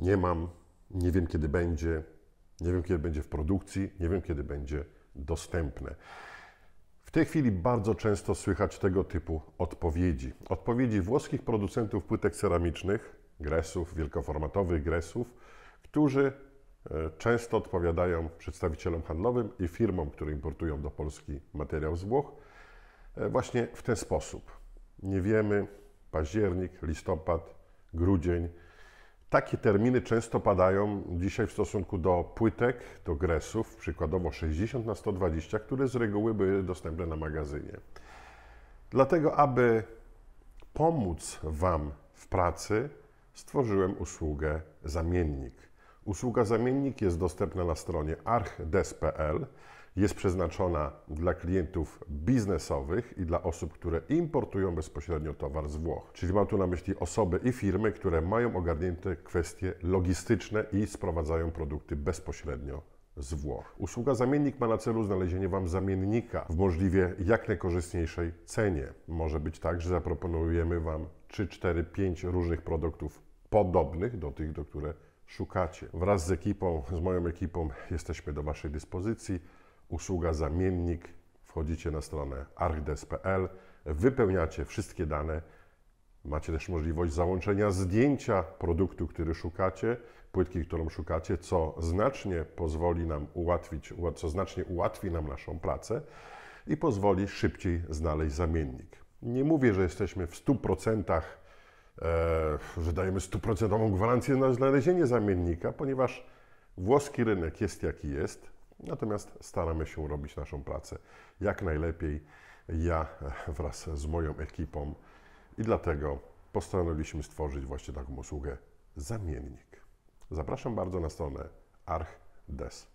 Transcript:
nie mam, nie wiem kiedy będzie, nie wiem kiedy będzie w produkcji, nie wiem kiedy będzie dostępne. W tej chwili bardzo często słychać tego typu odpowiedzi. Odpowiedzi włoskich producentów płytek ceramicznych, gresów, wielkoformatowych gresów, którzy e, często odpowiadają przedstawicielom handlowym i firmom, które importują do Polski materiał z Włoch, e, właśnie w ten sposób. Nie wiemy, październik, listopad, grudzień, takie terminy często padają dzisiaj w stosunku do płytek, do gresów, przykładowo 60 na 120, które z reguły były dostępne na magazynie. Dlatego, aby pomóc Wam w pracy, stworzyłem usługę zamiennik. Usługa zamiennik jest dostępna na stronie archdes.pl jest przeznaczona dla klientów biznesowych i dla osób, które importują bezpośrednio towar z Włoch. Czyli mam tu na myśli osoby i firmy, które mają ogarnięte kwestie logistyczne i sprowadzają produkty bezpośrednio z Włoch. Usługa zamiennik ma na celu znalezienie Wam zamiennika w możliwie jak najkorzystniejszej cenie. Może być tak, że zaproponujemy Wam 3, 4, 5 różnych produktów podobnych do tych, do które szukacie. Wraz z ekipą, z moją ekipą jesteśmy do Waszej dyspozycji usługa zamiennik. Wchodzicie na stronę archdes.pl, wypełniacie wszystkie dane. Macie też możliwość załączenia zdjęcia produktu, który szukacie, płytki, którą szukacie, co znacznie pozwoli nam ułatwić, co znacznie ułatwi nam naszą pracę i pozwoli szybciej znaleźć zamiennik. Nie mówię, że jesteśmy w 100%, e, że dajemy 100% gwarancję na znalezienie zamiennika, ponieważ włoski rynek jest jaki jest, Natomiast staramy się robić naszą pracę jak najlepiej, ja e, wraz z moją ekipą i dlatego postanowiliśmy stworzyć właśnie taką usługę zamiennik. Zapraszam bardzo na stronę arch.des.